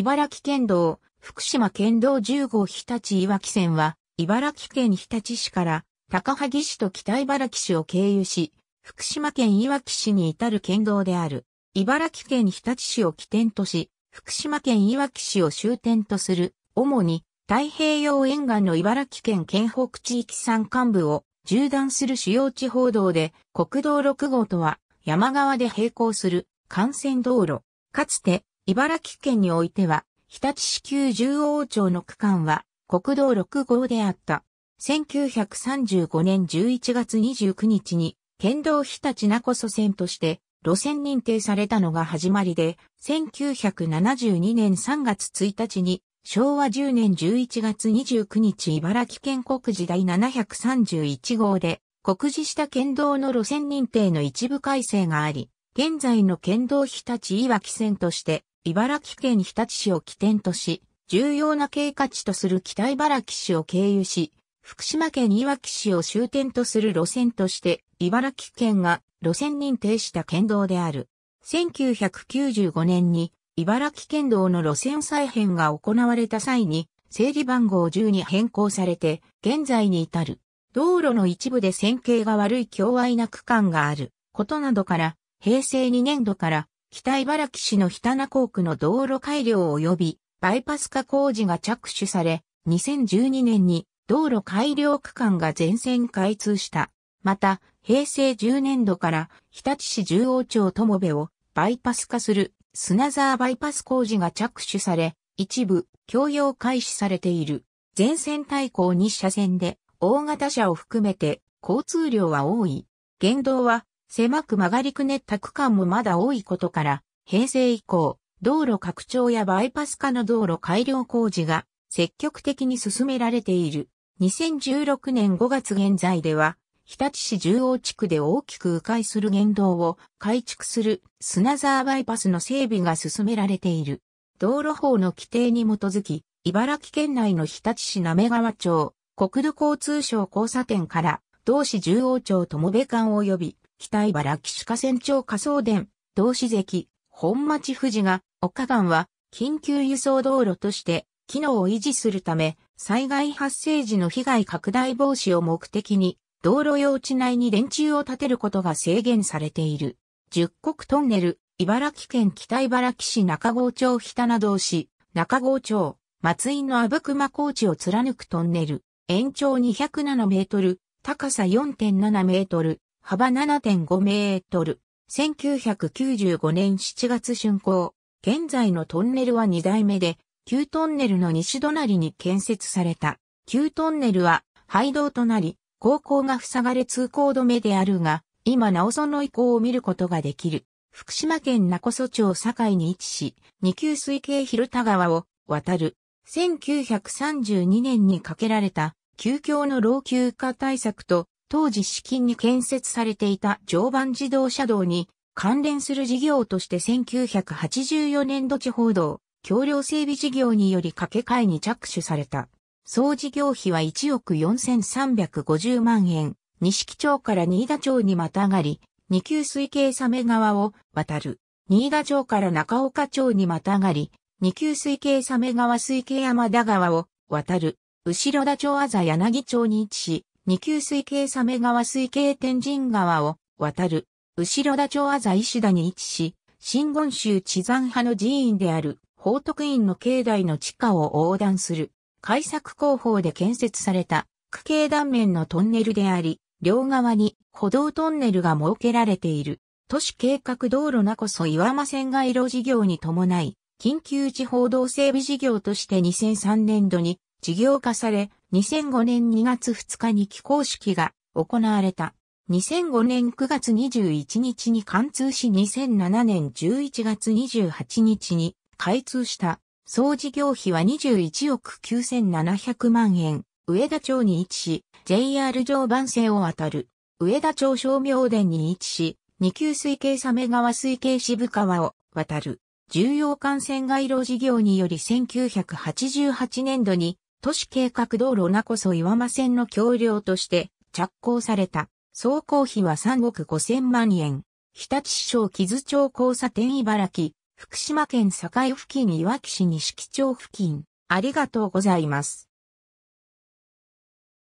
茨城県道、福島県道10号日立いわき線は、茨城県日立市から高萩市と北茨城市を経由し、福島県いわき市に至る県道である。茨城県日立市を起点とし、福島県いわき市を終点とする、主に太平洋沿岸の茨城県県北地域山間部を縦断する主要地方道で、国道6号とは山側で並行する幹線道路。かつて茨城県においては、日立市旧十王町の区間は国道6号であった。1935年11月29日に、県道日立名古祖線として路線認定されたのが始まりで、1972年3月1日に、昭和10年11月29日茨城県国時第731号で、告示した県道の路線認定の一部改正があり、現在の県道日立岩木線として茨城県日立市を起点とし、重要な経過地とする北茨城市を経由し、福島県いわき市を終点とする路線として、茨城県が路線認定した県道である。1995年に、茨城県道の路線再編が行われた際に、整理番号10に変更されて、現在に至る。道路の一部で線形が悪い強愛な区間があることなどから、平成2年度から北茨城市の北名港区の道路改良及びバイパス化工事が着手され、2012年に道路改良区間が全線開通した。また、平成10年度から日立市中央町友部をバイパス化する砂沢バイパス工事が着手され、一部共用開始されている。全線対向2車線で大型車を含めて交通量は多い。言動は狭く曲がりくねった区間もまだ多いことから、平成以降、道路拡張やバイパス化の道路改良工事が積極的に進められている。2016年5月現在では、日立市中央地区で大きく迂回する言動を改築する砂沢バイパスの整備が進められている。道路法の規定に基づき、茨城県内の日立市滑川町、国土交通省交差点から、同市中央町友部間及び、北茨城市河川町仮想殿、同志関、本町富士が、岡岩は、緊急輸送道路として、機能を維持するため、災害発生時の被害拡大防止を目的に、道路用地内に電柱を建てることが制限されている。十国トンネル、茨城県北茨城市中郷町北名道市、中郷町、松井の阿武隈高地を貫くトンネル、延長207メートル、高さ4.7メートル、幅7.5メートル。1995年7月竣工。現在のトンネルは2代目で、旧トンネルの西隣に建設された。旧トンネルは廃道となり、高校が塞がれ通行止めであるが、今なおその遺構を見ることができる。福島県名古蘇町境に位置し、二級水系広田川を渡る。1932年に架けられた、旧橋の老朽化対策と当時資金に建設されていた常磐自動車道に関連する事業として1984年度地方道、橋梁整備事業により掛け替えに着手された。総事業費は1億4350万円、西木町から新田町にまたがり、二級水系サメ川を渡る。新田町から中岡町にまたがり、二級水系サメ川水系山田川を渡る。後田町あざ柳町に位置し、二級水系サメ川水系天神川を渡る、後田町あざ石田に位置し、新言宗地山派の寺院である宝徳院の境内の地下を横断する、開削工法で建設された、区形断面のトンネルであり、両側に歩道トンネルが設けられている。都市計画道路なこそ岩間線街路事業に伴い、緊急地方道整備事業として2003年度に事業化され、2005年2月2日に起工式が行われた。2005年9月21日に貫通し2007年11月28日に開通した。総事業費は21億9700万円。上田町に位置し、JR 常磐線を渡る。上田町商明殿に位置し、二級水系鮫川水系渋川を渡る。重要幹線街路事業により1988年度に都市計画道路なこそ岩間線の橋梁として着工された。総工費は3億5千万円。日立市小木津町交差点茨城、福島県境付近いわき市木町付近。ありがとうございます。